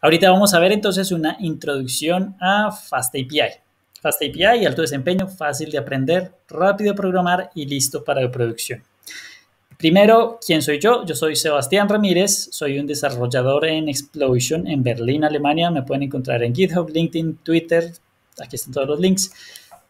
Ahorita vamos a ver entonces una introducción a FastAPI. FastAPI, alto desempeño, fácil de aprender, rápido de programar y listo para producción. Primero, ¿quién soy yo? Yo soy Sebastián Ramírez, soy un desarrollador en Explosion en Berlín, Alemania. Me pueden encontrar en GitHub, LinkedIn, Twitter. Aquí están todos los links.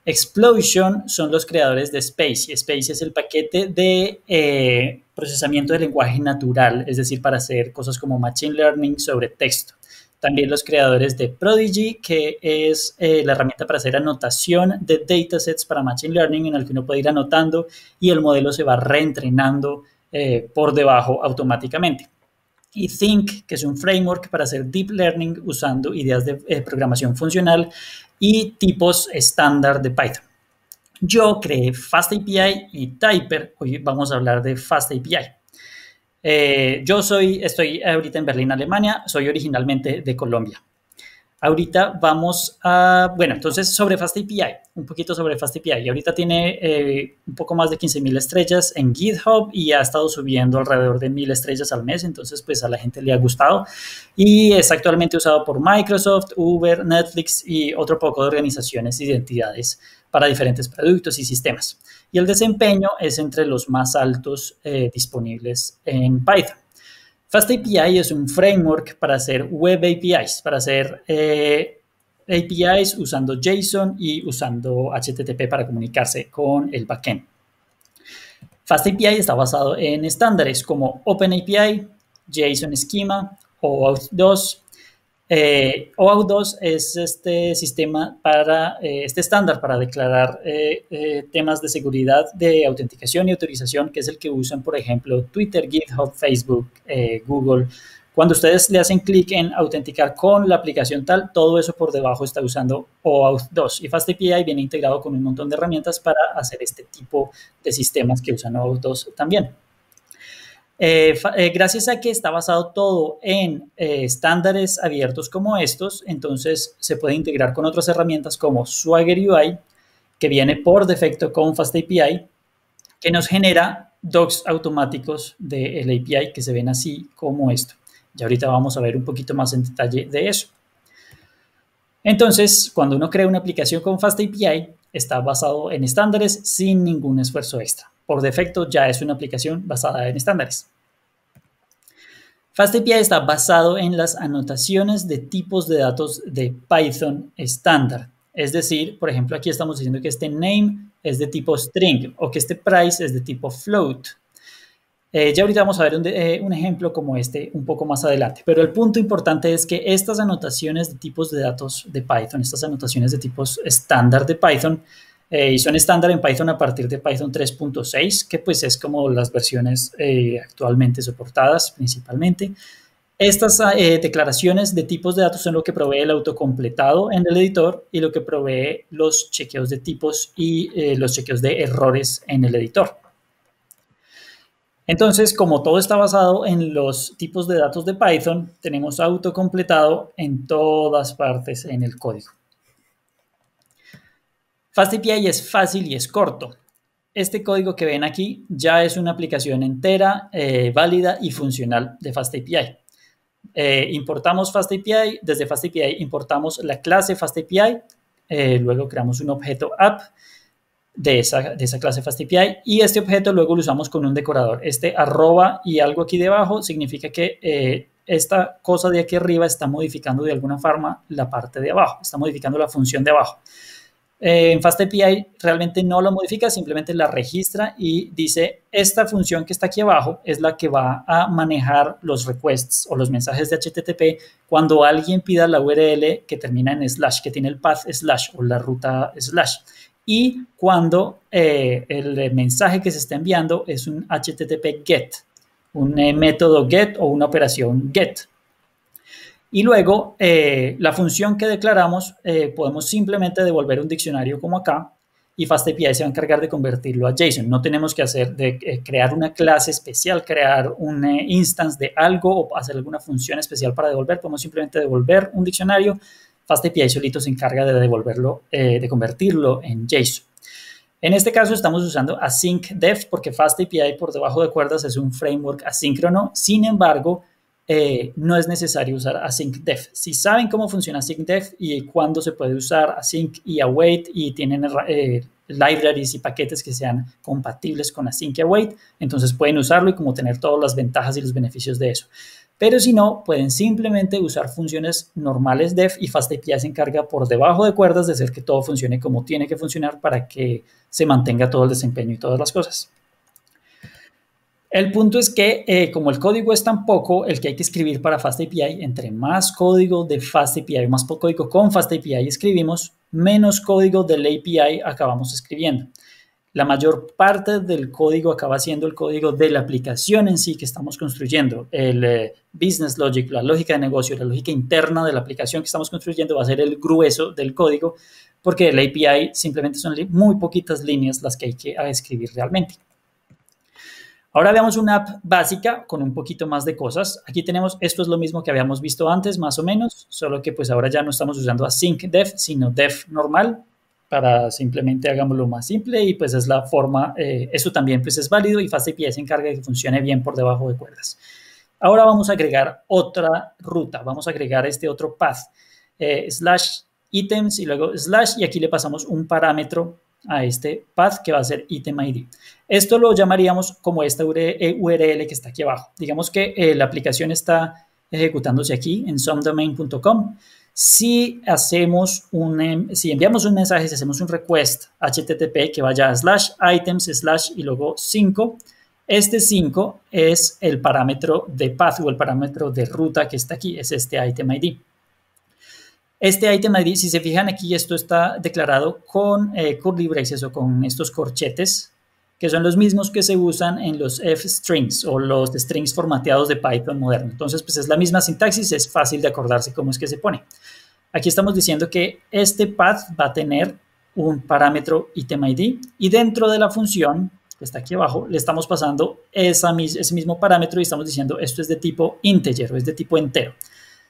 Explosion son los creadores de Space. Space es el paquete de eh, procesamiento de lenguaje natural, es decir, para hacer cosas como Machine Learning sobre texto. También los creadores de Prodigy, que es eh, la herramienta para hacer anotación de datasets para Machine Learning, en el que uno puede ir anotando y el modelo se va reentrenando eh, por debajo automáticamente. Y Think, que es un framework para hacer deep learning usando ideas de eh, programación funcional y tipos estándar de Python. Yo creé FastAPI y Typer. Hoy vamos a hablar de FastAPI. Eh, yo soy, estoy ahorita en Berlín, Alemania, soy originalmente de Colombia. Ahorita vamos a, bueno, entonces sobre FastAPI, un poquito sobre FastAPI. Y ahorita tiene eh, un poco más de 15.000 estrellas en GitHub y ha estado subiendo alrededor de 1.000 estrellas al mes, entonces pues a la gente le ha gustado. Y es actualmente usado por Microsoft, Uber, Netflix y otro poco de organizaciones y entidades para diferentes productos y sistemas. Y el desempeño es entre los más altos eh, disponibles en Python. FastAPI es un framework para hacer web APIs, para hacer eh, APIs usando JSON y usando HTTP para comunicarse con el backend. FastAPI está basado en estándares como OpenAPI, JSON Schema, OAuth 2, eh, OAuth 2 es este sistema para, eh, este estándar para declarar eh, eh, temas de seguridad, de autenticación y autorización, que es el que usan, por ejemplo, Twitter, GitHub, Facebook, Google. Cuando ustedes le hacen clic en autenticar con la aplicación tal, todo eso por debajo está usando OAuth 2. Y FastAPI viene integrado con un montón de herramientas para hacer este tipo de sistemas que usan OAuth 2 también. Eh, eh, gracias a que está basado todo en eh, estándares abiertos como estos, entonces se puede integrar con otras herramientas como Swagger UI, que viene por defecto con FastAPI, que nos genera docs automáticos del API que se ven así como esto. Y ahorita vamos a ver un poquito más en detalle de eso. Entonces, cuando uno crea una aplicación con FastAPI, está basado en estándares sin ningún esfuerzo extra. Por defecto ya es una aplicación basada en estándares. FastAPI está basado en las anotaciones de tipos de datos de Python estándar. Es decir, por ejemplo, aquí estamos diciendo que este name es de tipo string o que este price es de tipo float eh, ya ahorita vamos a ver eh, un, ejemplo como este un poco más adelante, pero el punto importante es que estas anotaciones de tipos de datos de Python, estas anotaciones de tipos estándar de Python, eh, y son estándar en Python a partir de Python 3.6, que pues es como las versiones actualmente soportadas principalmente. Estas declaraciones de tipos de datos son lo que provee el autocompletado en el editor y lo que provee los chequeos de tipos y los chequeos de errores en el editor. Entonces, como todo está basado en los tipos de datos de Python, tenemos autocompletado en todas partes en el código. FastAPI es fácil y es corto. Este código que ven aquí ya es una aplicación entera, eh, válida y funcional de FastAPI. Eh, importamos FastAPI, desde FastAPI importamos la clase FastAPI, eh, luego creamos un objeto app, de esa, de esa clase FastAPI y este objeto luego lo usamos con un decorador. Este arroba y algo aquí debajo significa que eh, esta cosa de aquí arriba está modificando de alguna forma la parte de abajo, está modificando la función de abajo. Eh, en FastAPI realmente no la modifica, simplemente la registra y dice esta función que está aquí abajo es la que va a manejar los requests o los mensajes de HTTP cuando alguien pida la URL que termina en slash, que tiene el path slash o la ruta slash y cuando eh, el mensaje que se está enviando es un HTTP GET, un eh, método GET o una operación GET. Y luego eh, la función que declaramos podemos simplemente devolver un diccionario como acá y FastAPI se va a encargar de convertirlo a JSON. No tenemos que hacer de crear una clase especial, crear un instance de algo o hacer alguna función especial para devolver. Podemos simplemente devolver un diccionario FastAPI solito se encarga de devolverlo, eh, de convertirlo en JSON. En este caso estamos usando Async Dev porque FastAPI por debajo de cuerdas es un framework asíncrono. Sin embargo, eh, no es necesario usar Async Si saben cómo funciona Async y cuándo se puede usar Async y Await y tienen eh, libraries y paquetes que sean compatibles con Async y Await, entonces pueden usarlo y como tener todas las ventajas y los beneficios de eso pero si no, pueden simplemente usar funciones normales def y FastAPI se encarga por debajo de cuerdas de hacer que todo funcione como tiene que funcionar para que se mantenga todo el desempeño y todas las cosas. El punto es que eh, como el código es tan poco, el que hay que escribir para FastAPI, entre más código de FastAPI, más código con FastAPI escribimos, menos código del API acabamos escribiendo. La mayor parte del código acaba siendo el código de la aplicación en sí que estamos construyendo, el, eh, business logic, la lógica de negocio, la lógica interna de la aplicación que estamos construyendo va a ser el grueso del código, porque el API simplemente son muy poquitas líneas las que hay que escribir realmente. Ahora veamos una app básica con un poquito más de cosas. Aquí tenemos, esto es lo mismo que habíamos visto antes, más o menos, solo que pues ahora ya no estamos usando async def, sino def normal, para simplemente hagámoslo más simple y pues es la forma, eh, eso también pues es válido y FastAPI se encarga de que funcione bien por debajo de cuerdas. Ahora vamos a agregar otra ruta, vamos a agregar este otro path, eh, slash items y luego slash y aquí le pasamos un parámetro a este path que va a ser item ID. Esto lo llamaríamos como esta URL que está aquí abajo. Digamos que eh, la aplicación está ejecutándose aquí en somedomain.com. Si hacemos un, em, si enviamos un mensaje, si hacemos un request http que vaya a slash items slash y luego 5, este 5 es el parámetro de path o el parámetro de ruta que está aquí, es este item ID. Este item ID, si se fijan aquí, esto está declarado con eh, curly braces o con estos corchetes, que son los mismos que se usan en los f-strings o los strings formateados de Python moderno. Entonces, pues es la misma sintaxis, es fácil de acordarse cómo es que se pone. Aquí estamos diciendo que este path va a tener un parámetro item ID y dentro de la función que está aquí abajo, le estamos pasando ese mismo parámetro y estamos diciendo esto es de tipo integer o es de tipo entero.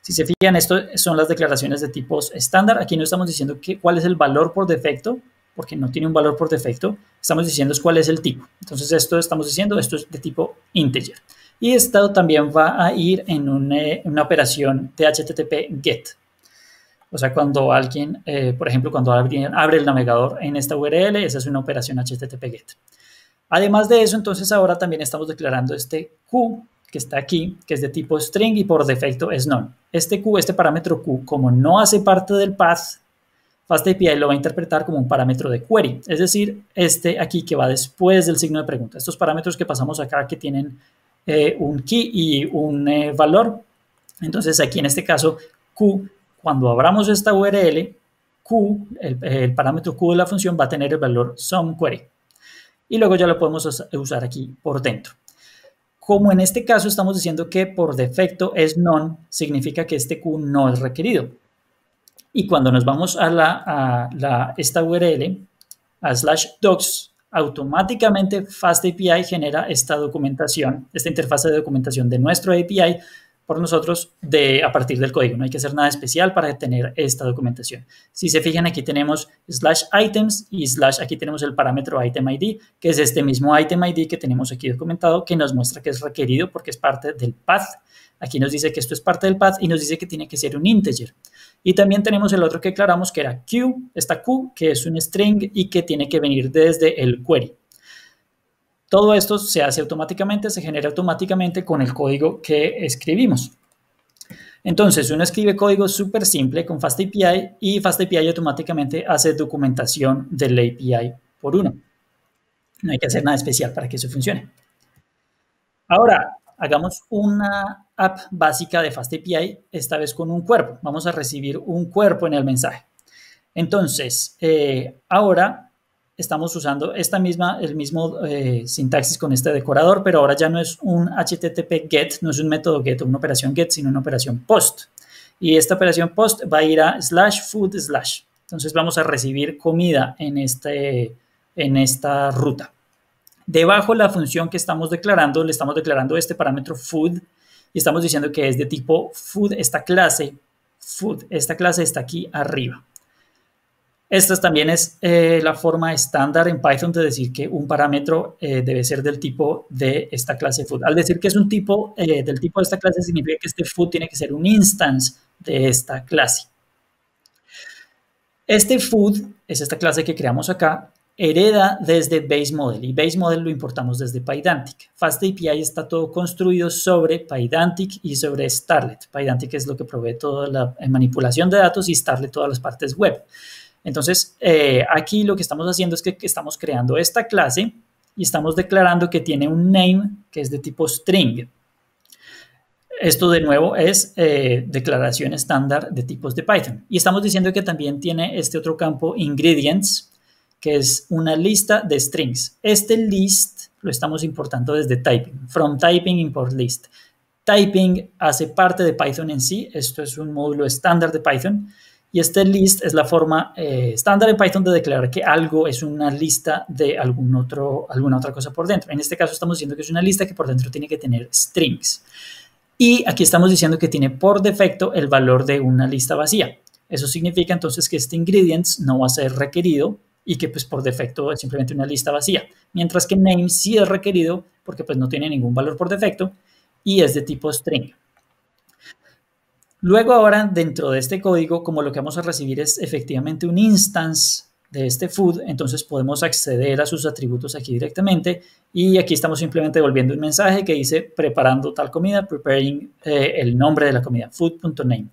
Si se fijan, esto son las declaraciones de tipos estándar. Aquí no estamos diciendo cuál es el valor por defecto, porque no tiene un valor por defecto. Estamos diciendo cuál es el tipo. Entonces esto estamos diciendo, esto es de tipo integer. Y esto también va a ir en eh, una, operación de HTTP GET. O sea, cuando alguien, eh, por ejemplo, cuando alguien abre el navegador en esta URL, esa es una operación HTTP GET. Además de eso, entonces ahora también estamos declarando este Q que está aquí, que es de tipo string y por defecto es none. Este Q, este parámetro Q, como no hace parte del path, FastAPI lo va a interpretar como un parámetro de query, es decir, este aquí que va después del signo de pregunta. Estos parámetros que pasamos acá que tienen eh, un key y un eh, valor. Entonces aquí en este caso, Q, cuando abramos esta URL, Q, el, parámetro Q de la función va a tener el valor sumQuery. query y luego ya lo podemos usar aquí por dentro. Como en este caso estamos diciendo que por defecto es non, significa que este Q no es requerido. Y cuando nos vamos a, la, esta URL, a slash docs, automáticamente FastAPI genera esta documentación, esta interfaz de documentación de nuestro API por nosotros de, a partir del código. No hay que hacer nada especial para tener esta documentación. Si se fijan, aquí tenemos slash items y slash, aquí tenemos el parámetro item ID, que es este mismo item ID que tenemos aquí documentado, que nos muestra que es requerido porque es parte del path. Aquí nos dice que esto es parte del path y nos dice que tiene que ser un integer. Y también tenemos el otro que declaramos que era Q, esta Q, que es un string y que tiene que venir desde el query. Todo esto se hace automáticamente, se genera automáticamente con el código que escribimos. Entonces, uno escribe código súper simple con FastAPI y FastAPI automáticamente hace documentación del API por uno. No hay que hacer nada especial para que eso funcione. Ahora, hagamos una app básica de FastAPI, esta vez con un cuerpo. Vamos a recibir un cuerpo en el mensaje. Entonces, eh, ahora estamos usando esta misma, el mismo eh, sintaxis con este decorador, pero ahora ya no es un HTTP GET, no es un método GET una operación GET, sino una operación POST. Y esta operación POST va a ir a slash food slash. Entonces vamos a recibir comida en, este, en esta ruta. Debajo la función que estamos declarando, le estamos declarando este parámetro food y estamos diciendo que es de tipo food, esta clase food, esta clase está aquí arriba. Esta también es eh, la forma estándar en Python de decir que un parámetro eh, debe ser del tipo de esta clase food. Al decir que es un tipo eh, del tipo de esta clase, significa que este food tiene que ser un instance de esta clase. Este food es esta clase que creamos acá, hereda desde base model y base model lo importamos desde Pydantic. FastAPI está todo construido sobre Pydantic y sobre Starlet. Pydantic es lo que provee toda la manipulación de datos y Starlet todas las partes web. Entonces, eh, aquí lo que estamos haciendo es que, estamos creando esta clase y estamos declarando que tiene un name que es de tipo string. Esto de nuevo es eh, declaración estándar de tipos de Python. Y estamos diciendo que también tiene este otro campo ingredients, que es una lista de strings. Este list lo estamos importando desde typing, from typing import list. Typing hace parte de Python en sí, esto es un módulo estándar de Python y este list es la forma eh, estándar en Python de declarar que algo es una lista de algún otro, alguna otra cosa por dentro. En este caso estamos diciendo que es una lista que por dentro tiene que tener strings. Y aquí estamos diciendo que tiene por defecto el valor de una lista vacía. Eso significa entonces que este ingredients no va a ser requerido y que pues por defecto es simplemente una lista vacía. Mientras que name sí es requerido porque pues no tiene ningún valor por defecto y es de tipo string. Luego ahora dentro de este código, como lo que vamos a recibir es efectivamente un instance de este food, entonces podemos acceder a sus atributos aquí directamente y aquí estamos simplemente devolviendo un mensaje que dice preparando tal comida, preparing eh, el nombre de la comida, food.name.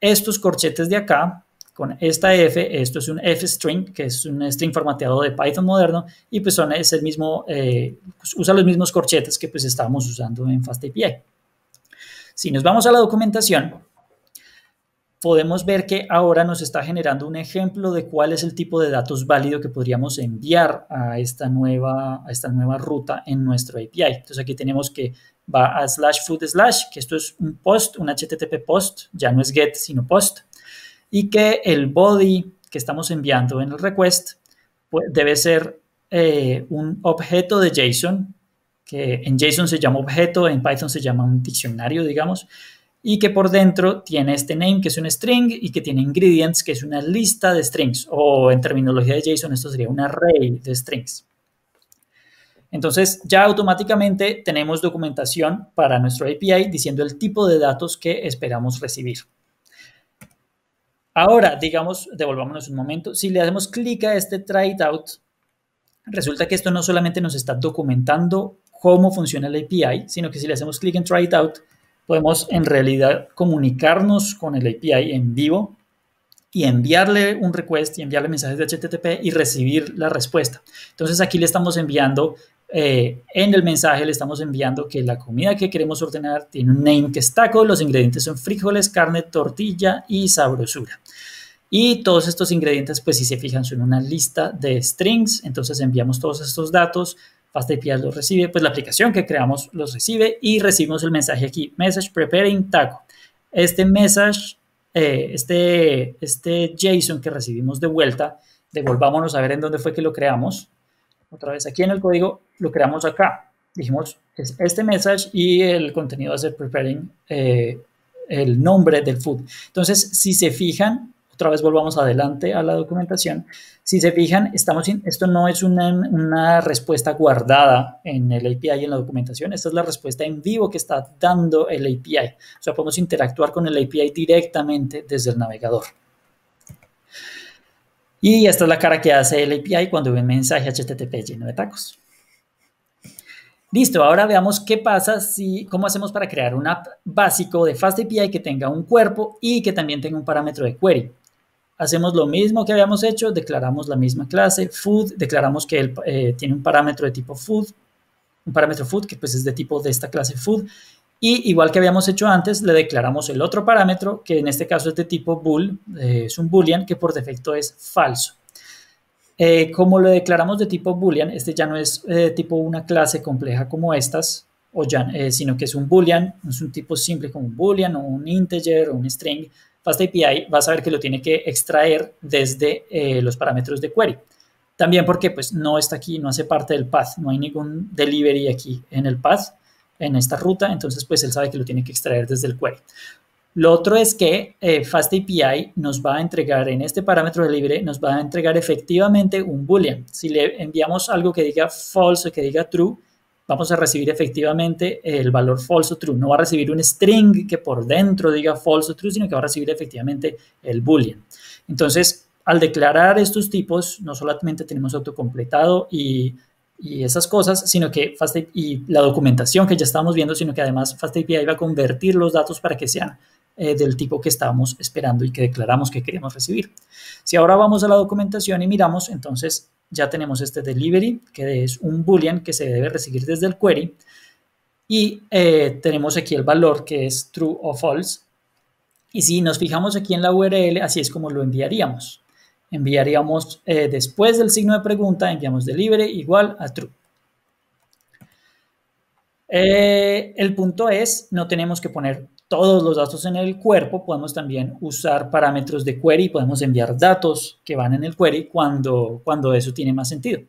Estos corchetes de acá, con esta F, esto es un F string, que es un string formateado de Python moderno y pues son, es el mismo, eh, usa los mismos corchetes que pues estábamos usando en FastAPI. Si nos vamos a la documentación, podemos ver que ahora nos está generando un ejemplo de cuál es el tipo de datos válido que podríamos enviar a esta nueva, a esta nueva ruta en nuestro API. Entonces aquí tenemos que va a slash food slash, que esto es un post, un HTTP post, ya no es get, sino post, y que el body que estamos enviando en el request pues, debe ser eh, un objeto de JSON que en JSON se llama objeto, en Python se llama un diccionario, digamos, y que por dentro tiene este name, que es un string, y que tiene ingredients, que es una lista de strings, o en terminología de JSON esto sería un array de strings. Entonces ya automáticamente tenemos documentación para nuestro API diciendo el tipo de datos que esperamos recibir. Ahora, digamos, devolvámonos un momento, si le hacemos clic a este try it out, resulta que esto no solamente nos está documentando cómo funciona el API, sino que si le hacemos clic en Try It Out, podemos en realidad comunicarnos con el API en vivo y enviarle un request y enviarle mensajes de HTTP y recibir la respuesta. Entonces aquí le estamos enviando, eh, en el mensaje le estamos enviando que la comida que queremos ordenar tiene un name que es taco, los ingredientes son frijoles, carne, tortilla y sabrosura. Y todos estos ingredientes, pues si se fijan, son una lista de strings, entonces enviamos todos estos datos API lo recibe, pues la aplicación que creamos los recibe y recibimos el mensaje aquí, message preparing taco. Este message, eh, este, este JSON que recibimos de vuelta, devolvámonos a ver en dónde fue que lo creamos. Otra vez aquí en el código, lo creamos acá. Dijimos, es este message y el contenido va a preparing eh, el nombre del food. Entonces, si se fijan, otra vez volvamos adelante a la documentación. Si se fijan, estamos in, esto no es una, respuesta guardada en el API y en la documentación, esta es la respuesta en vivo que está dando el API. O sea, podemos interactuar con el API directamente desde el navegador. Y esta es la cara que hace el API cuando ve un mensaje HTTP lleno de tacos. Listo, ahora veamos qué pasa si, cómo hacemos para crear un app básico de FastAPI que tenga un cuerpo y que también tenga un parámetro de query hacemos lo mismo que habíamos hecho, declaramos la misma clase, food, declaramos que él eh, tiene un parámetro de tipo food, un parámetro food que pues es de tipo de esta clase food, y igual que habíamos hecho antes, le declaramos el otro parámetro, que en este caso es de tipo bool, eh, es un boolean que por defecto es falso. Eh, como lo declaramos de tipo boolean, este ya no es tipo una clase compleja como estas, o ya, sino que es un boolean, es un tipo simple como un boolean o un integer o un string, Fast API va a saber que lo tiene que extraer desde eh, los parámetros de query. También porque pues, no está aquí, no hace parte del path, no hay ningún delivery aquí en el path, en esta ruta, entonces pues él sabe que lo tiene que extraer desde el query. Lo otro es que FastAPI eh, Fast nos va a entregar en este parámetro de libre, nos va a entregar efectivamente un boolean. Si le enviamos algo que diga false que diga true, vamos a recibir efectivamente el valor false o true. No va a recibir un string que por dentro diga false o true, sino que va a recibir efectivamente el boolean. Entonces, al declarar estos tipos, no solamente tenemos autocompletado y, y esas cosas, sino que FastAPI y la documentación que ya estamos viendo, sino que además FastAPI va a convertir los datos para que sean eh, del tipo que estábamos esperando y que declaramos que queríamos recibir. Si ahora vamos a la documentación y miramos, entonces ya tenemos este delivery, que es un boolean que se debe recibir desde el query. Y eh, tenemos aquí el valor que es true o false. Y si nos fijamos aquí en la URL, así es como lo enviaríamos. Enviaríamos eh, después del signo de pregunta, enviamos delivery igual a true. Eh, el punto es, no tenemos que poner todos los datos en el cuerpo, podemos también usar parámetros de query, podemos enviar datos que van en el query cuando, cuando eso tiene más sentido.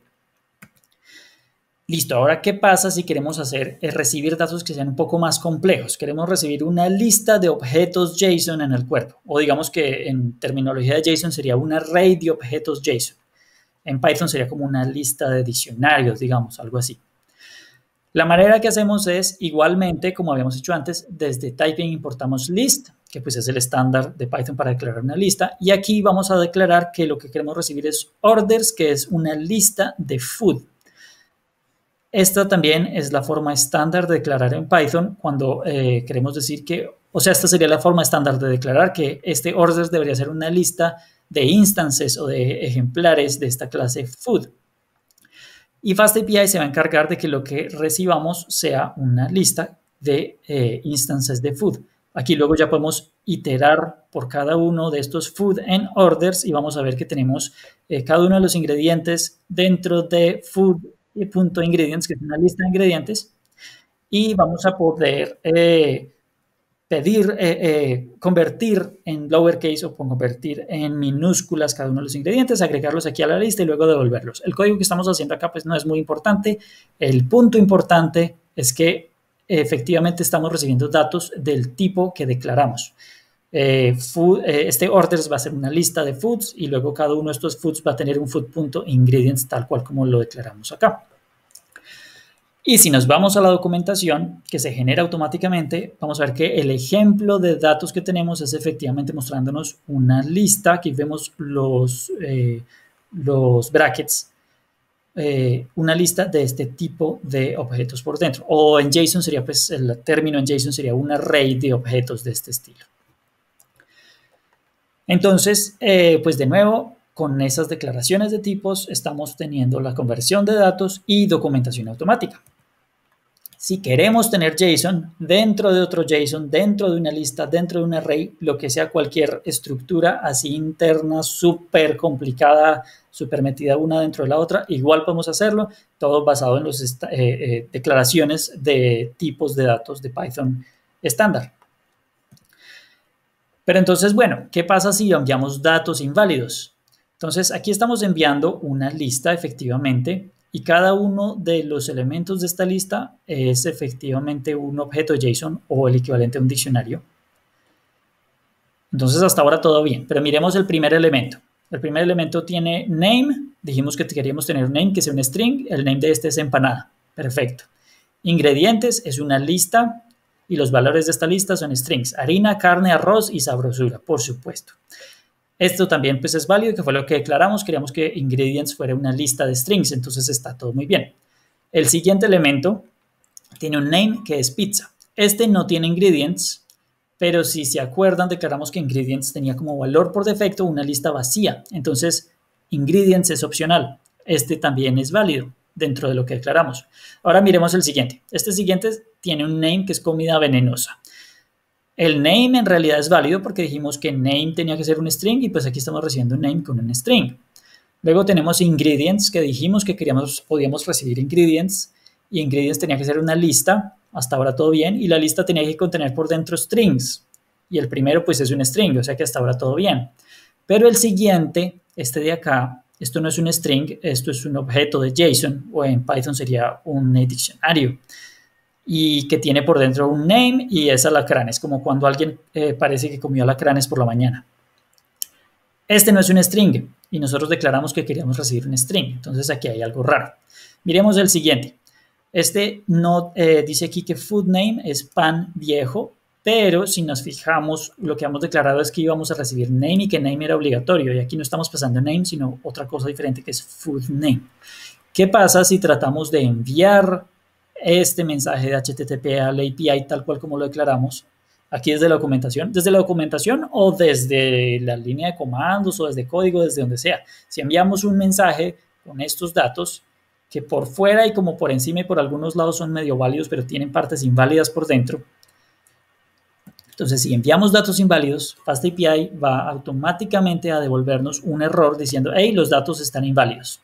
Listo, ahora qué pasa si queremos hacer es eh, recibir datos que sean un poco más complejos. Queremos recibir una lista de objetos JSON en el cuerpo, o digamos que en terminología de JSON sería una array de objetos JSON. En Python sería como una lista de diccionarios, digamos, algo así. La manera que hacemos es igualmente, como habíamos hecho antes, desde typing importamos list, que pues es el estándar de Python para declarar una lista. Y aquí vamos a declarar que lo que queremos recibir es orders, que es una lista de food. Esta también es la forma estándar de declarar en Python cuando eh, queremos decir que, o sea, esta sería la forma estándar de declarar que este orders debería ser una lista de instances o de ejemplares de esta clase food. Y FastAPI se va a encargar de que lo que recibamos sea una lista de eh, instancias de food. Aquí luego ya podemos iterar por cada uno de estos food en orders y vamos a ver que tenemos eh, cada uno de los ingredientes dentro de food.ingredients, eh, que es una lista de ingredientes, y vamos a poder pedir, eh, eh, convertir en lowercase o convertir en minúsculas cada uno de los ingredientes, agregarlos aquí a la lista y luego devolverlos. El código que estamos haciendo acá pues no es muy importante. El punto importante es que efectivamente estamos recibiendo datos del tipo que declaramos. Eh, este orders va a ser una lista de foods y luego cada uno de estos foods va a tener un food.ingredients tal cual como lo declaramos acá. Y si nos vamos a la documentación que se genera automáticamente, vamos a ver que el ejemplo de datos que tenemos es efectivamente mostrándonos una lista. Aquí vemos los, eh, los brackets, eh, una lista de este tipo de objetos por dentro. O en JSON sería, pues el término en JSON sería un array de objetos de este estilo. Entonces, eh, pues de nuevo, con esas declaraciones de tipos estamos teniendo la conversión de datos y documentación automática. Si queremos tener JSON dentro de otro JSON, dentro de una lista, dentro de un array, lo que sea cualquier estructura así interna, súper complicada, súper metida una dentro de la otra, igual podemos hacerlo, todo basado en las eh, eh, declaraciones de tipos de datos de Python estándar. Pero entonces, bueno, ¿qué pasa si enviamos datos inválidos? Entonces, aquí estamos enviando una lista efectivamente y cada uno de los elementos de esta lista es efectivamente un objeto JSON o el equivalente a un diccionario. Entonces hasta ahora todo bien, pero miremos el primer elemento. El primer elemento tiene name, dijimos que queríamos tener un name que sea un string, el name de este es empanada, perfecto. Ingredientes es una lista y los valores de esta lista son strings, harina, carne, arroz y sabrosura, por supuesto. Esto también pues es válido, que fue lo que declaramos, queríamos que ingredients fuera una lista de strings, entonces está todo muy bien. El siguiente elemento tiene un name que es pizza. Este no tiene ingredients, pero si se acuerdan declaramos que ingredients tenía como valor por defecto una lista vacía, entonces ingredients es opcional. Este también es válido dentro de lo que declaramos. Ahora miremos el siguiente. Este siguiente tiene un name que es comida venenosa. El name en realidad es válido porque dijimos que name tenía que ser un string y pues aquí estamos recibiendo un name con un string. Luego tenemos ingredients que dijimos que queríamos, podíamos recibir ingredients y ingredients tenía que ser una lista, hasta ahora todo bien, y la lista tenía que contener por dentro strings y el primero pues es un string, o sea que hasta ahora todo bien. Pero el siguiente, este de acá, esto no es un string, esto es un objeto de JSON o en Python sería un diccionario y que tiene por dentro un name y es alacranes, como cuando alguien eh, parece que comió alacranes por la mañana. Este no es un string y nosotros declaramos que queríamos recibir un string, entonces aquí hay algo raro. Miremos el siguiente. Este no eh, dice aquí que food name es pan viejo, pero si nos fijamos, lo que hemos declarado es que íbamos a recibir name y que name era obligatorio y aquí no estamos pasando name, sino otra cosa diferente que es food name. ¿Qué pasa si tratamos de enviar este mensaje de HTTP al API tal cual como lo declaramos, aquí desde la documentación, desde la documentación o desde la línea de comandos o desde código, desde donde sea. Si enviamos un mensaje con estos datos, que por fuera y como por encima y por algunos lados son medio válidos, pero tienen partes inválidas por dentro. Entonces, si enviamos datos inválidos, FastAPI va automáticamente a devolvernos un error diciendo, hey, los datos están inválidos.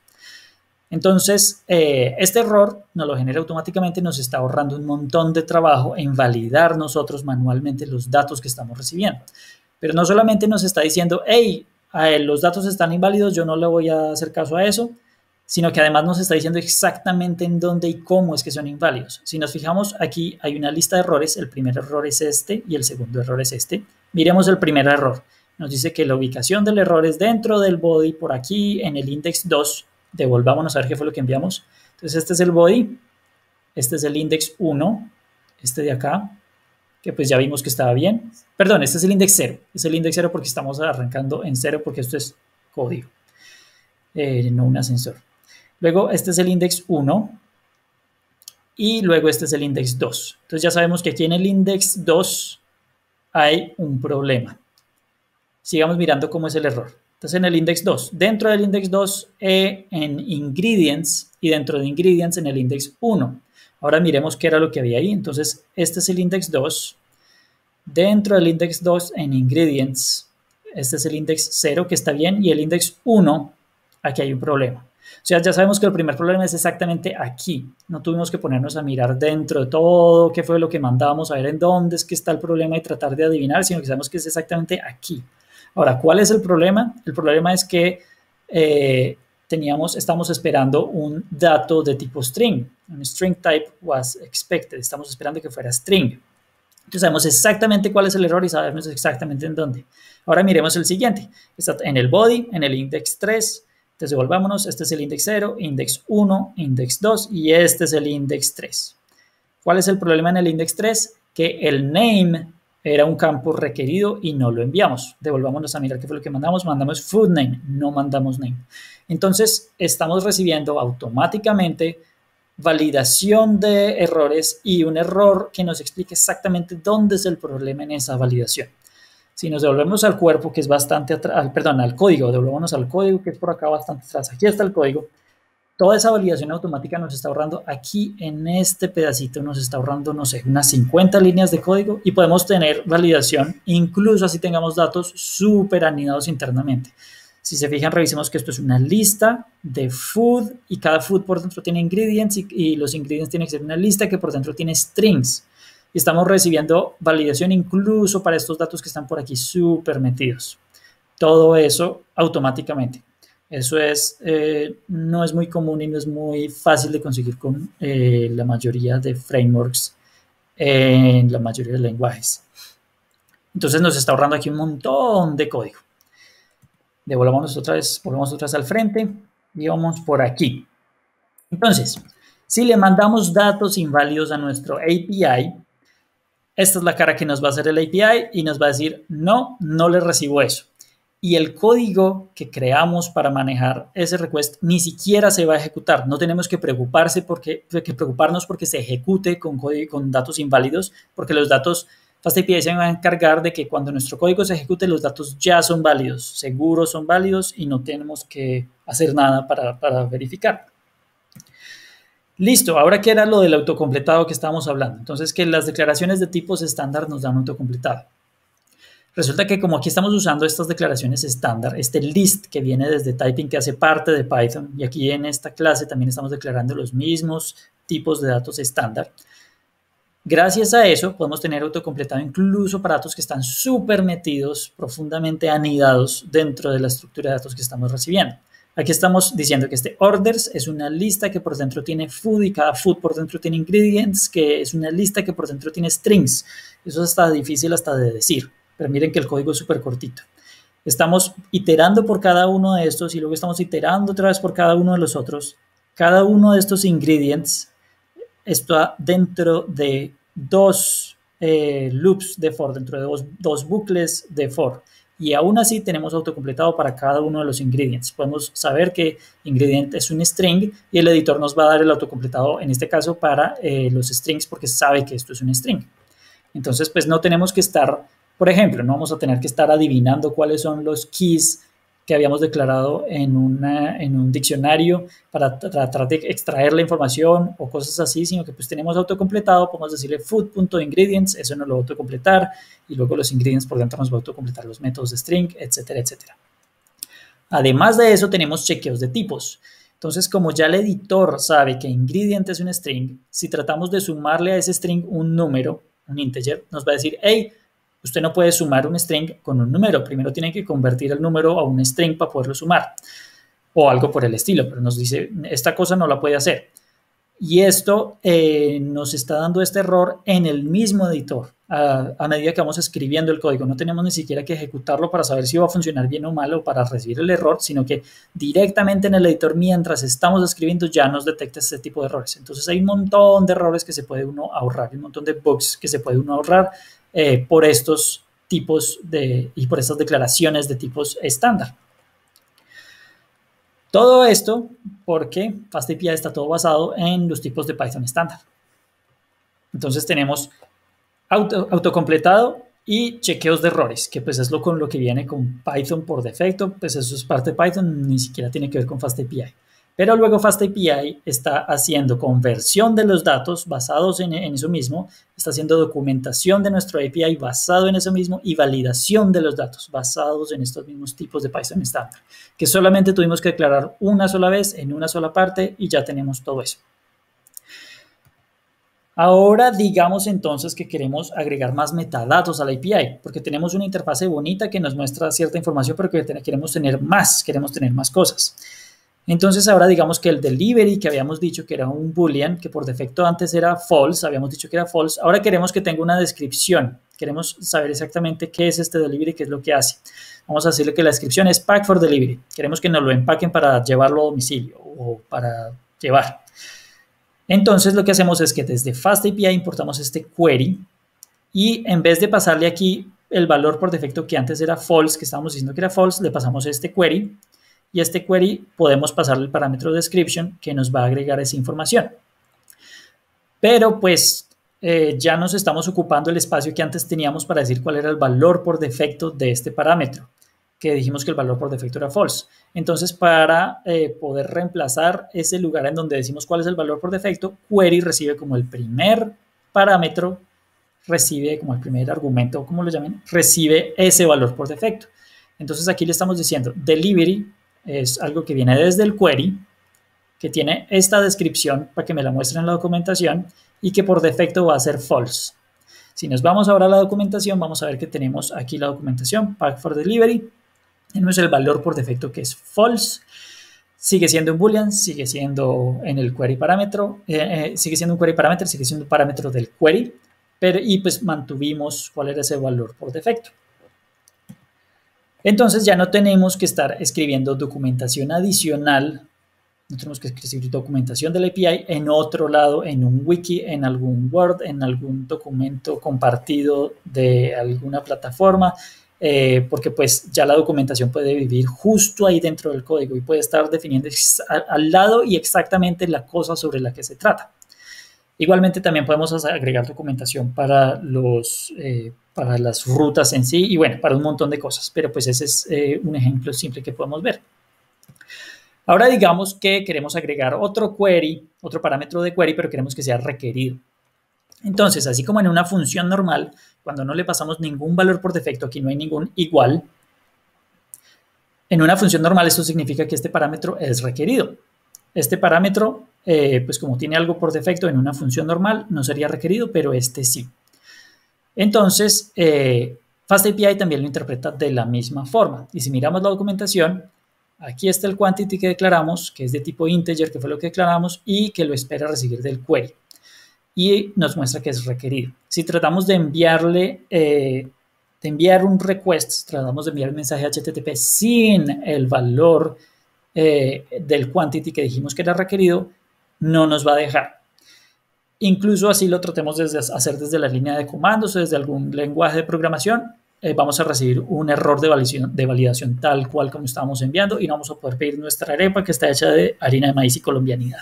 Entonces, eh, este error nos lo genera automáticamente, nos está ahorrando un montón de trabajo en validar nosotros manualmente los datos que estamos recibiendo. Pero no solamente nos está diciendo, hey, los datos están inválidos, yo no le voy a hacer caso a eso, sino que además nos está diciendo exactamente en dónde y cómo es que son inválidos. Si nos fijamos aquí hay una lista de errores, el primer error es este y el segundo error es este. Miremos el primer error. Nos dice que la ubicación del error es dentro del body por aquí en el index 2 devolvámonos a ver qué fue lo que enviamos. Entonces este es el body, este es el index 1, este de acá, que pues ya vimos que estaba bien. Perdón, este es el index 0, es el index 0 porque estamos arrancando en 0 porque esto es código, eh, no un ascensor. Luego este es el index 1 y luego este es el index 2. Entonces ya sabemos que aquí en el index 2 hay un problema. Sigamos mirando cómo es el error. Entonces en el index 2. Dentro del index 2, e en ingredients, y dentro de ingredients en el index 1. Ahora miremos qué era lo que había ahí. Entonces, este es el index 2. Dentro del index 2, en ingredients, este es el index 0, que está bien, y el index 1, aquí hay un problema. O sea, ya sabemos que el primer problema es exactamente aquí. No tuvimos que ponernos a mirar dentro de todo qué fue lo que mandábamos, a ver en dónde es que está el problema y tratar de adivinar, sino que sabemos que es exactamente aquí. Ahora, ¿cuál es el problema? El problema es que eh, teníamos, estamos esperando un dato de tipo string. Un string type was expected. Estamos esperando que fuera string. Entonces sabemos exactamente cuál es el error y sabemos exactamente en dónde. Ahora miremos el siguiente. Está en el body, en el index 3. Entonces volvámonos. Este es el index 0, index 1, index 2 y este es el index 3. ¿Cuál es el problema en el index 3? Que el name era un campo requerido y no lo enviamos. Devolvámonos a mirar qué fue lo que mandamos. Mandamos food name, no mandamos name. Entonces, estamos recibiendo automáticamente validación de errores y un error que nos explique exactamente dónde es el problema en esa validación. Si nos devolvemos al cuerpo, que es bastante atrás, perdón, al código, devolvémonos al código que es por acá bastante atrás, aquí está el código, Toda esa validación automática nos está ahorrando aquí en este pedacito, nos está ahorrando, no sé, unas 50 líneas de código y podemos tener validación incluso así tengamos datos súper anidados internamente. Si se fijan, revisemos que esto es una lista de food y cada food por dentro tiene ingredients y, los ingredients tienen que ser una lista que por dentro tiene strings. Y estamos recibiendo validación incluso para estos datos que están por aquí súper metidos. Todo eso automáticamente. Eso es, eh, no es muy común y no es muy fácil de conseguir con eh, la mayoría de frameworks en la mayoría de lenguajes. Entonces nos está ahorrando aquí un montón de código. Devolvamos otra vez, volvemos otra vez al frente y vamos por aquí. Entonces, si le mandamos datos inválidos a nuestro API, esta es la cara que nos va a hacer el API y nos va a decir, no, no le recibo eso y el código que creamos para manejar ese request ni siquiera se va a ejecutar. No tenemos que, preocuparse porque, que preocuparnos porque se ejecute con, con datos inválidos, porque los datos FastAPI se van a encargar de que cuando nuestro código se ejecute, los datos ya son válidos, seguros son válidos y no tenemos que hacer nada para, verificar. Listo, ahora ¿qué era lo del autocompletado que estábamos hablando. Entonces, que las declaraciones de tipos estándar nos dan autocompletado. Resulta que como aquí estamos usando estas declaraciones estándar, este list que viene desde typing que hace parte de Python, y aquí en esta clase también estamos declarando los mismos tipos de datos estándar, gracias a eso podemos tener autocompletado incluso para datos que están súper metidos, profundamente anidados dentro de la estructura de datos que estamos recibiendo. Aquí estamos diciendo que este orders es una lista que por dentro tiene food y cada food por dentro tiene ingredients, que es una lista que por dentro tiene strings. Eso está difícil hasta de decir. Pero miren que el código es súper cortito. Estamos iterando por cada uno de estos y luego estamos iterando otra vez por cada uno de los otros. Cada uno de estos ingredients está dentro de dos eh, loops de for, dentro de dos, bucles de for y aún así tenemos autocompletado para cada uno de los ingredients. Podemos saber que ingrediente es un string y el editor nos va a dar el autocompletado, en este caso para eh, los strings, porque sabe que esto es un string. Entonces, pues no tenemos que estar por ejemplo, no vamos a tener que estar adivinando cuáles son los keys que habíamos declarado en, un diccionario para tratar de extraer la información o cosas así, sino que pues tenemos autocompletado, podemos decirle food.ingredients, eso no lo va a autocompletar y luego los ingredients por dentro nos va a autocompletar los métodos de string, etcétera, etcétera. Además de eso tenemos chequeos de tipos. Entonces, como ya el editor sabe que ingredientes es un string, si tratamos de sumarle a ese string un número, un integer, nos va a decir, hey, Usted no puede sumar un string con un número. Primero tiene que convertir el número a un string para poderlo sumar o algo por el estilo, pero nos dice, esta cosa no la puede hacer. Y esto eh, nos está dando este error en el mismo editor a, medida que vamos escribiendo el código. No tenemos ni siquiera que ejecutarlo para saber si va a funcionar bien o mal o para recibir el error, sino que directamente en el editor mientras estamos escribiendo ya nos detecta este tipo de errores. Entonces hay un montón de errores que se puede uno ahorrar, un montón de bugs que se puede uno ahorrar eh, por estos tipos de, y por estas declaraciones de tipos estándar. Todo esto porque FastAPI está todo basado en los tipos de Python estándar. Entonces tenemos auto, autocompletado y chequeos de errores, que pues es lo con lo que viene con Python por defecto, pues eso es parte de Python, ni siquiera tiene que ver con FastAPI. Pero luego FastAPI está haciendo conversión de los datos basados en, eso mismo, está haciendo documentación de nuestro API basado en eso mismo y validación de los datos basados en estos mismos tipos de Python estándar, que solamente tuvimos que declarar una sola vez en una sola parte y ya tenemos todo eso. Ahora digamos entonces que queremos agregar más metadatos a la API, porque tenemos una interfase bonita que nos muestra cierta información, pero queremos tener más, queremos tener más cosas. Entonces ahora digamos que el delivery que habíamos dicho que era un boolean, que por defecto antes era false, habíamos dicho que era false, ahora queremos que tenga una descripción, queremos saber exactamente qué es este delivery, qué es lo que hace. Vamos a decirle que la descripción es pack for delivery, queremos que nos lo empaquen para llevarlo a domicilio o para llevar. Entonces lo que hacemos es que desde FastAPI importamos este query y en vez de pasarle aquí el valor por defecto que antes era false, que estábamos diciendo que era false, le pasamos este query y este query podemos pasarle el parámetro description que nos va a agregar esa información. Pero pues eh, ya nos estamos ocupando el espacio que antes teníamos para decir cuál era el valor por defecto de este parámetro, que dijimos que el valor por defecto era false. Entonces, para eh, poder reemplazar ese lugar en donde decimos cuál es el valor por defecto, query recibe como el primer parámetro, recibe como el primer argumento, o como lo llamen, recibe ese valor por defecto. Entonces, aquí le estamos diciendo delivery es algo que viene desde el query, que tiene esta descripción para que me la muestren en la documentación y que por defecto va a ser false. Si nos vamos ahora a la documentación, vamos a ver que tenemos aquí la documentación pack for delivery. Tenemos el valor por defecto que es false. Sigue siendo un boolean, sigue siendo en el query parámetro, eh, eh, sigue siendo un query parámetro, sigue siendo un parámetro del query, pero y pues mantuvimos cuál era ese valor por defecto. Entonces ya no tenemos que estar escribiendo documentación adicional, no tenemos que escribir documentación del API en otro lado, en un wiki, en algún Word, en algún documento compartido de alguna plataforma, eh, porque pues ya la documentación puede vivir justo ahí dentro del código y puede estar definiendo al lado y exactamente la cosa sobre la que se trata. Igualmente también podemos agregar documentación para, los, eh, para las rutas en sí y bueno, para un montón de cosas, pero pues ese es eh, un ejemplo simple que podemos ver. Ahora digamos que queremos agregar otro query, otro parámetro de query, pero queremos que sea requerido. Entonces, así como en una función normal, cuando no le pasamos ningún valor por defecto, aquí no hay ningún igual, en una función normal esto significa que este parámetro es requerido. Este parámetro eh, pues como tiene algo por defecto en una función normal, no sería requerido, pero este sí. Entonces, eh, FastAPI también lo interpreta de la misma forma. Y si miramos la documentación, aquí está el quantity que declaramos, que es de tipo integer, que fue lo que declaramos, y que lo espera recibir del query. Y nos muestra que es requerido. Si tratamos de enviarle, eh, de enviar un request, tratamos de enviar el mensaje HTTP sin el valor del quantity que dijimos que era requerido, no nos va a dejar. Incluso así lo tratemos de hacer desde la línea de comandos o desde algún lenguaje de programación, eh, vamos a recibir un error de validación, de validación tal cual como estamos enviando y no vamos a poder pedir nuestra arepa que está hecha de harina de maíz y colombianidad.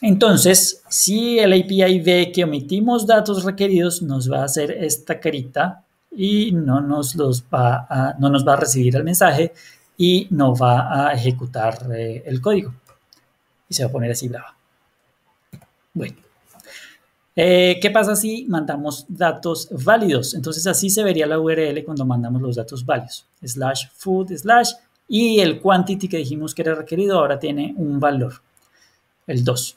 Entonces, si el API ve que omitimos datos requeridos, nos va a hacer esta carita y no nos, va, a, no nos va a recibir el mensaje y no va a ejecutar eh, el código se va a poner así brava. Bueno. Eh, ¿Qué pasa si mandamos datos válidos? Entonces así se vería la URL cuando mandamos los datos válidos. Slash food, slash, y el quantity que dijimos que era requerido ahora tiene un valor, el 2.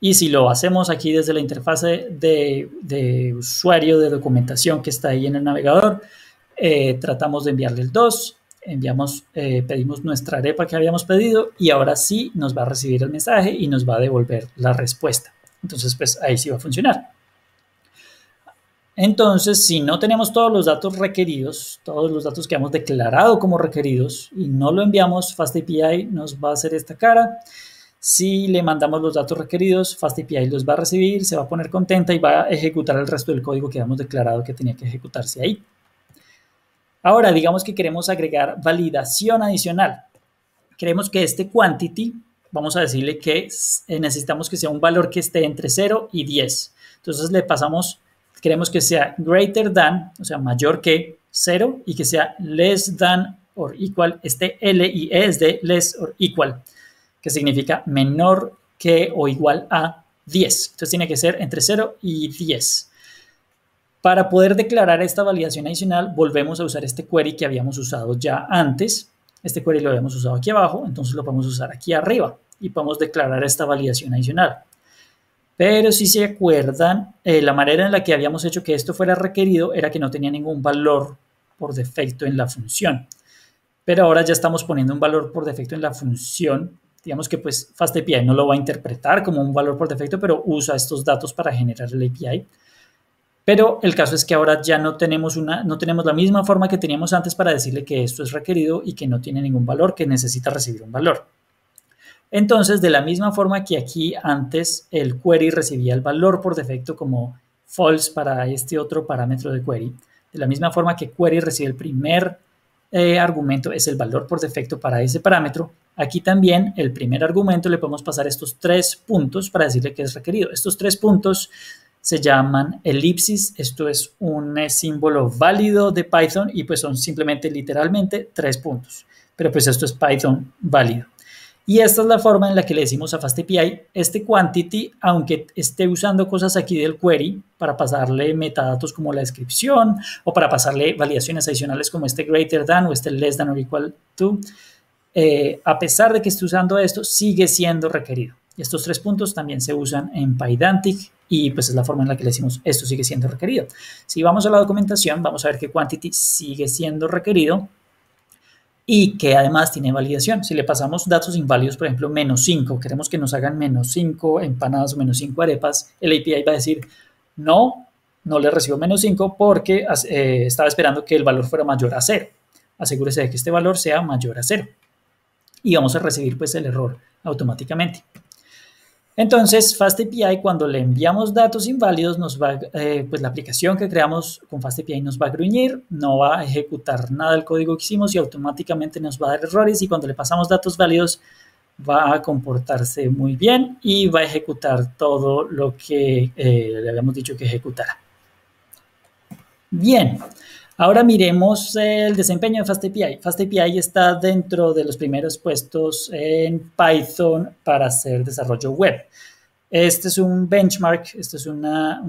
Y si lo hacemos aquí desde la interfase de, usuario de documentación que está ahí en el navegador, eh, tratamos de enviarle el 2 enviamos, eh, pedimos nuestra arepa que habíamos pedido y ahora sí nos va a recibir el mensaje y nos va a devolver la respuesta. Entonces, pues ahí sí va a funcionar. Entonces, si no tenemos todos los datos requeridos, todos los datos que hemos declarado como requeridos y no lo enviamos, FastAPI nos va a hacer esta cara. Si le mandamos los datos requeridos, FastAPI los va a recibir, se va a poner contenta y va a ejecutar el resto del código que habíamos declarado que tenía que ejecutarse ahí. Ahora, digamos que queremos agregar validación adicional. Queremos que este quantity, vamos a decirle que eh, necesitamos que sea un valor que esté entre 0 y 10. Entonces le pasamos, queremos que sea greater than, o sea, mayor que 0 y que sea less than or equal, este L y e es de less or equal, que significa menor que o igual a 10. Entonces tiene que ser entre 0 y 10. Para poder declarar esta validación adicional, volvemos a usar este query que habíamos usado ya antes. Este query lo habíamos usado aquí abajo, entonces lo podemos usar aquí arriba y podemos declarar esta validación adicional. Pero si se acuerdan, eh, la manera en la que habíamos hecho que esto fuera requerido era que no tenía ningún valor por defecto en la función. Pero ahora ya estamos poniendo un valor por defecto en la función. Digamos que pues FastAPI no lo va a interpretar como un valor por defecto, pero usa estos datos para generar el API. Pero el caso es que ahora ya no tenemos, una, no tenemos la misma forma que teníamos antes para decirle que esto es requerido y que no tiene ningún valor, que necesita recibir un valor. Entonces, de la misma forma que aquí antes el query recibía el valor por defecto como false para este otro parámetro de query, de la misma forma que query recibe el primer eh, argumento, es el valor por defecto para ese parámetro, aquí también el primer argumento le podemos pasar estos tres puntos para decirle que es requerido. Estos tres puntos se llaman elipsis. Esto es un eh, símbolo válido de Python y pues son simplemente literalmente tres puntos. Pero pues esto es Python válido. Y esta es la forma en la que le decimos a FastAPI, este quantity, aunque esté usando cosas aquí del query para pasarle metadatos como la descripción o para pasarle validaciones adicionales como este greater than o este less than or equal to, eh, a pesar de que esté usando esto, sigue siendo requerido. Estos tres puntos también se usan en PyDantic y pues es la forma en la que le decimos esto sigue siendo requerido. Si vamos a la documentación, vamos a ver que quantity sigue siendo requerido y que además tiene validación. Si le pasamos datos inválidos, por ejemplo, menos 5, queremos que nos hagan menos 5 empanadas o menos 5 arepas, el API va a decir no, no le recibo menos 5 porque eh, estaba esperando que el valor fuera mayor a 0. Asegúrese de que este valor sea mayor a 0 y vamos a recibir pues el error automáticamente. Entonces, FastAPI, cuando le enviamos datos inválidos, nos va, eh, pues la aplicación que creamos con FastAPI nos va a gruñir, no va a ejecutar nada del código que hicimos y automáticamente nos va a dar errores y cuando le pasamos datos válidos va a comportarse muy bien y va a ejecutar todo lo que eh, le habíamos dicho que ejecutara. Bien, Ahora miremos el desempeño de FastAPI. FastAPI está dentro de los primeros puestos en Python para hacer desarrollo web. Este es un benchmark, esto es una,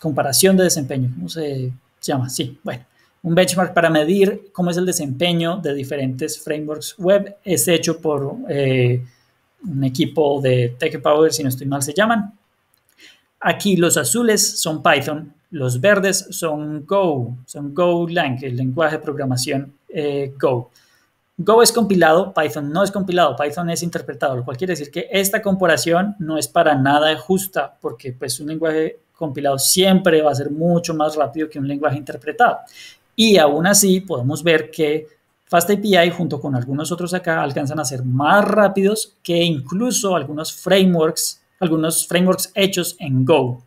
comparación de desempeño, ¿cómo se llama? Sí, bueno, un benchmark para medir cómo es el desempeño de diferentes frameworks web. Es hecho por eh, un equipo de TechPower, si no estoy mal, se llaman. Aquí los azules son Python, los verdes son Go, son Go el lenguaje de programación eh, Go. Go es compilado, Python no es compilado, Python es interpretado, lo cual quiere decir que esta comparación no es para nada justa, porque pues un lenguaje compilado siempre va a ser mucho más rápido que un lenguaje interpretado. Y aún así podemos ver que FastAPI junto con algunos otros acá alcanzan a ser más rápidos que incluso algunos frameworks, algunos frameworks hechos en Go.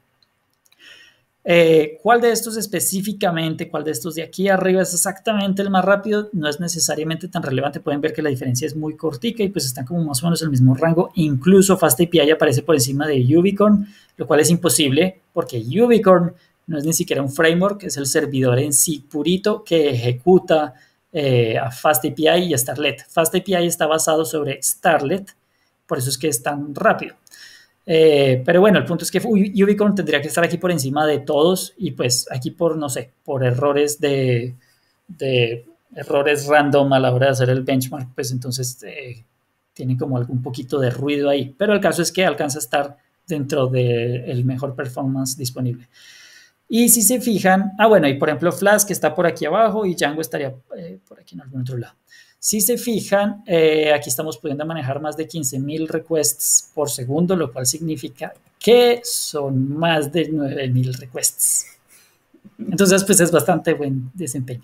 Eh, ¿Cuál de estos específicamente, cuál de estos de aquí arriba es exactamente el más rápido? No es necesariamente tan relevante. Pueden ver que la diferencia es muy cortica y pues están como más o menos en el mismo rango. Incluso FastAPI aparece por encima de Ubicorn, lo cual es imposible porque Ubicorn no es ni siquiera un framework, es el servidor en sí purito que ejecuta eh, a FastAPI y a Starlet. FastAPI está basado sobre Starlet, por eso es que es tan rápido. Eh, pero bueno, el punto es que Ubicon tendría que estar aquí por encima de todos y pues aquí por, no sé, por errores de, errores random a la hora de hacer el benchmark, pues entonces eh, tiene como algún poquito de ruido ahí. Pero el caso es que alcanza a estar dentro del mejor performance disponible. Y si se fijan, ah, bueno, y por ejemplo Flask está por aquí abajo y Django estaría eh, por aquí en algún otro lado. Si se fijan, eh, aquí estamos pudiendo manejar más de 15.000 requests por segundo, lo cual significa que son más de 9.000 requests. Entonces, pues es bastante buen desempeño.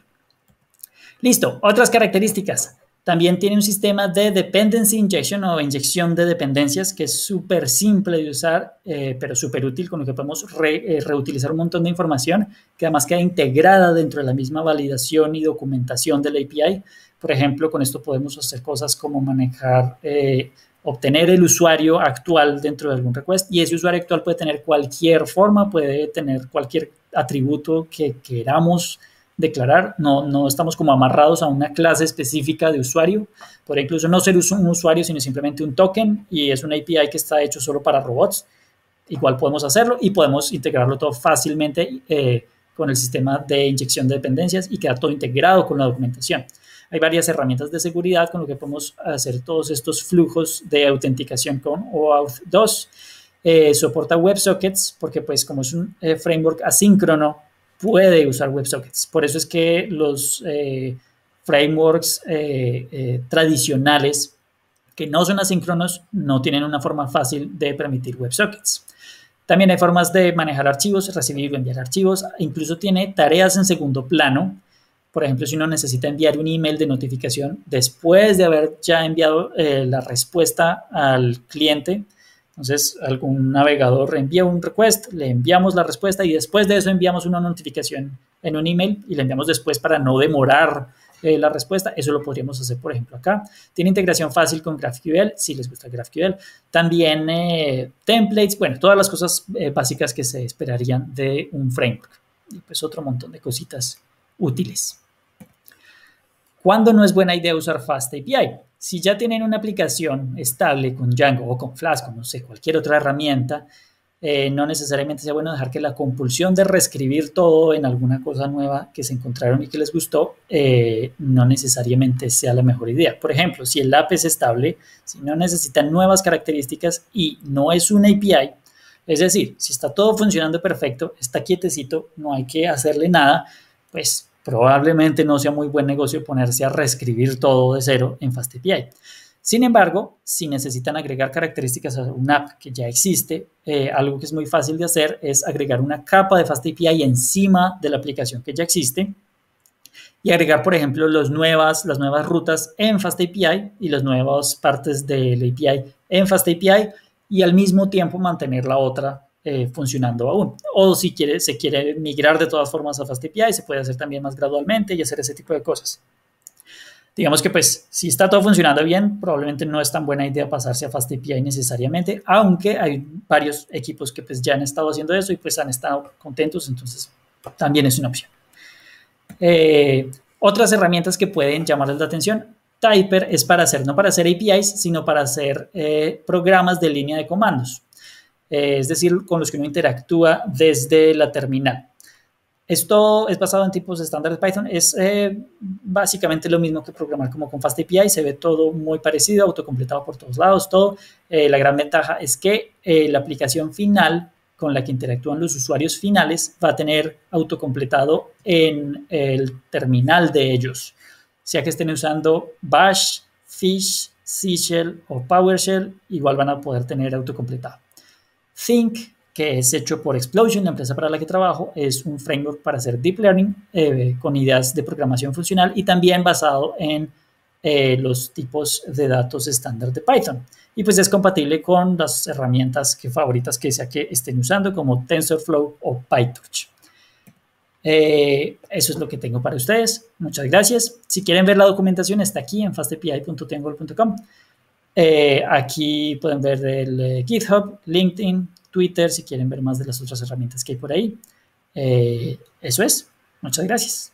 Listo, otras características. También tiene un sistema de dependency injection o inyección de dependencias que es súper simple de usar, eh, pero súper útil, con lo que podemos eh, reutilizar un montón de información que además queda integrada dentro de la misma validación y documentación del API. Por ejemplo, con esto podemos hacer cosas como manejar, eh, obtener el usuario actual dentro de algún request y ese usuario actual puede tener cualquier forma, puede tener cualquier atributo que queramos declarar, no, no estamos como amarrados a una clase específica de usuario, por incluso no ser un usuario, sino simplemente un token y es una API que está hecho solo para robots, igual podemos hacerlo y podemos integrarlo todo fácilmente eh, con el sistema de inyección de dependencias y queda todo integrado con la documentación. Hay varias herramientas de seguridad con lo que podemos hacer todos estos flujos de autenticación con OAuth eh, 2. soporta WebSockets porque pues como es un eh, framework asíncrono, puede usar WebSockets. Por eso es que los eh, frameworks eh, eh, tradicionales que no son asíncronos no tienen una forma fácil de permitir WebSockets. También hay formas de manejar archivos, recibir y enviar archivos. Incluso tiene tareas en segundo plano. Por ejemplo, si uno necesita enviar un email de notificación después de haber ya enviado la respuesta al cliente, entonces, algún navegador envía un request, le enviamos la respuesta y después de eso enviamos una notificación en un email y le enviamos después para no demorar eh, la respuesta. Eso lo podríamos hacer, por ejemplo, acá. Tiene integración fácil con GraphQL, si les gusta GraphQL. También eh, templates, bueno, todas las cosas eh, básicas que se esperarían de un framework. Y pues otro montón de cositas útiles. ¿Cuándo no es buena idea usar FastAPI? si ya tienen una aplicación estable con Django o con Flask o no sé, cualquier otra herramienta, eh, no necesariamente sea bueno dejar que la compulsión de reescribir todo en alguna cosa nueva que se encontraron y que les gustó, eh, no necesariamente sea la mejor idea. Por ejemplo, si el app es estable, si no necesitan nuevas características y no es una API, es decir, si está todo funcionando perfecto, está quietecito, no hay que hacerle nada, pues Probablemente no sea muy buen negocio ponerse a reescribir todo de cero en FastAPI. Sin embargo, si necesitan agregar características a una app que ya existe, eh, algo que es muy fácil de hacer es agregar una capa de FastAPI encima de la aplicación que ya existe y agregar, por ejemplo, las nuevas rutas en FastAPI y las nuevas partes del API en FastAPI y al mismo tiempo mantener la otra eh, funcionando aún. O si quiere, se quiere migrar de todas formas a FastAPI, se puede hacer también más gradualmente y hacer ese tipo de cosas. Digamos que pues si está todo funcionando bien, probablemente no es tan buena idea pasarse a FastAPI necesariamente, aunque hay varios equipos que pues ya han estado haciendo eso y pues han estado contentos, entonces también es una opción. Eh, otras herramientas que pueden llamarles la atención, Typer es para hacer, no para hacer APIs, sino para hacer eh, programas de línea de comandos. Eh, es decir, con los que uno interactúa desde la terminal. Esto es basado en tipos estándar de Python, es eh, básicamente lo mismo que programar como con FastAPI, se ve todo muy parecido, autocompletado por todos lados, todo. Eh, la gran ventaja es que la aplicación final con la que interactúan los usuarios finales va a tener autocompletado en el terminal de ellos, sea que estén usando Bash, Fish, Seashell o PowerShell, igual van a poder tener autocompletado. Think, que es hecho por Explosion, la empresa para la que trabajo, es un framework para hacer deep learning eh, con ideas de programación funcional y también basado en eh, los tipos de datos estándar de Python. Y pues es compatible con las herramientas que favoritas que sea que estén usando como TensorFlow o PyTorch. Eh, eso es lo que tengo para ustedes. Muchas gracias. Si quieren ver la documentación, está aquí en fastapi.tengol.com. Eh, aquí pueden ver el eh, GitHub, LinkedIn, Twitter, si quieren ver más de las otras herramientas que hay por ahí. Eh, eso es. Muchas gracias.